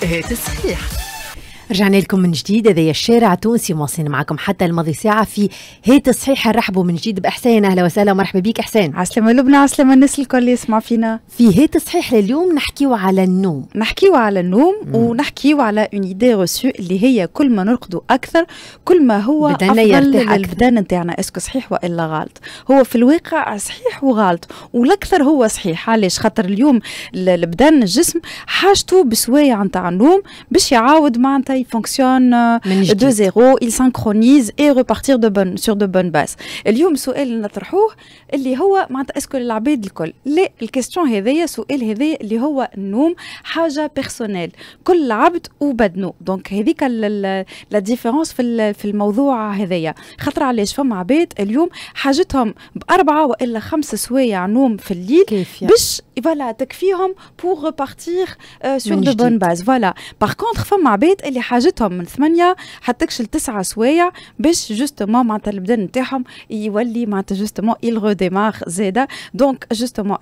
哎，这是呀。رجعنا لكم من جديد هذا الشارع التونسي مواصلين معكم حتى الماضي ساعه في هيت صحيح نرحبوا من جديد باحسان اهلا وسهلا ومرحبا بك احسان عسلامة لبنى عسلامة الناس الكل يسمع فينا في هيت صحيح لليوم نحكيو على النوم نحكيو على النوم مم. ونحكيو على اون ايدي روسو اللي هي كل ما نرقدوا اكثر كل ما هو افضل للبدن نتاعنا اسكو صحيح والا غلط هو في الواقع صحيح وغلط والاكثر هو صحيح علاش خاطر اليوم البدن الجسم حاجته بسوايع نتاع النوم باش يعاود معناتها il fonctionne euh, de zéro, il synchronise et repartir de bonne, sur de bonnes bases. اليوم سؤال نطرحوه اللي هو معناتها اسكو العباد الكل لا الكيستيون هذايا سؤال هذايا اللي هو النوم حاجه بيرسونيل كل عبد وبدنه دونك هذيك لا ديفيرونس في في الموضوع هذايا خاطر علاش فما عباد اليوم حاجتهم باربعه والا خمس سوايع نوم في الليل يعني؟ باش et voilà تكفيهم pour repartir euh, sur de bonnes bases voilà par contre فما عباد اللي حاجتهم من ثمانية حتكش لتسعة سوايع باش جوستومون معناتها البدن نتاعهم يولي معناتها جوستومون il redémarre زاده دونك جوستومون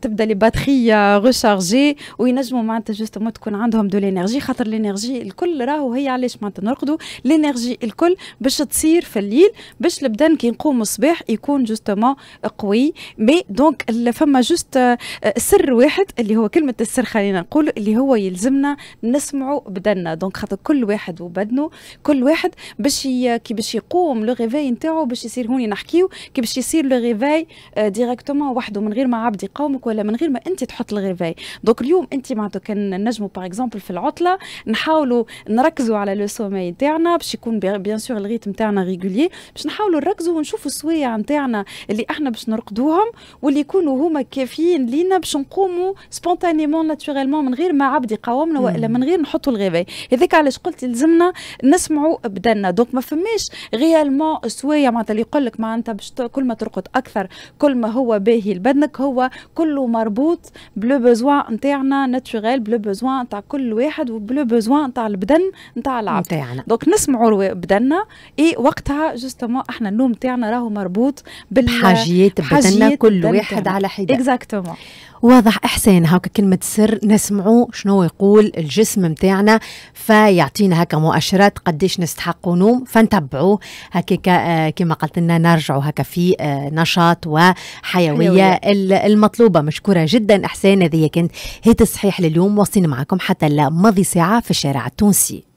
تبدا لي باتري ريشارجي وينجموا معناتها جوستومون تكون عندهم دو لينيرجي خاطر لينيرجي الكل راهو هي علاش معناتها نرقدوا لينيرجي الكل باش تصير في الليل باش البدن كي نقوم الصباح يكون جوستومون قوي مي دونك فما جوستومون جوست آه، سر واحد اللي هو كلمه السر خلينا نقول اللي هو يلزمنا نسمعوا بدنا دونك خاطر كل واحد وبدنه كل واحد باش كي باش يقوم لو ريفاي نتاعو باش يصير هوني نحكيو كي باش يصير لو ريفاي ديريكتومون وحده من غير ما عبد يقومك ولا من غير ما انت تحط الريفاي دونك اليوم انت معناته كان نجموا باغ اكزومبل في العطله نحاولوا نركزوا على لو سومي نتاعنا باش يكون بيان سور الريتم نتاعنا ريغولي باش نحاولوا نركزوا ونشوفوا السوايع نتاعنا اللي احنا باش نرقدوهم واللي يكونوا هما كيف كافيين لينا باش نقوموا سبونتانيمون ناتوريلمون من غير ما عبد يقاومنا والا من غير نحطوا الغذاء هذاك علاش قلت لازمنا نسمعوا بدنا دونك ما فماش ريالمون سوايع معناتها اللي يقول لك معناتها باش كل ما ترقد اكثر كل ما هو باهي لبدنك هو كله مربوط بلو بوزوا نتاعنا ناتوريل بلو بوزوا نتاع كل واحد وبلو بوزوا نتاع البدن نتاع العبد نتاعنا دونك نسمعوا بدنا اي وقتها جوستومون احنا النوم نتاعنا راهو مربوط بالحاجيات بدنا كل واحد على حده اكزاكتومون واضح احسن هاكا كلمه سر نسمعوا شنو يقول الجسم نتاعنا فيعطينا هكا مؤشرات قديش نستحقوا نوم فنتبعوه هكا آه، كما قلت لنا نرجعوا هكا في آه، نشاط وحيويه المطلوبه مشكوره جدا احسان هذه كانت هي تصحيح لليوم واصلين معكم حتى لماضي ساعه في الشارع التونسي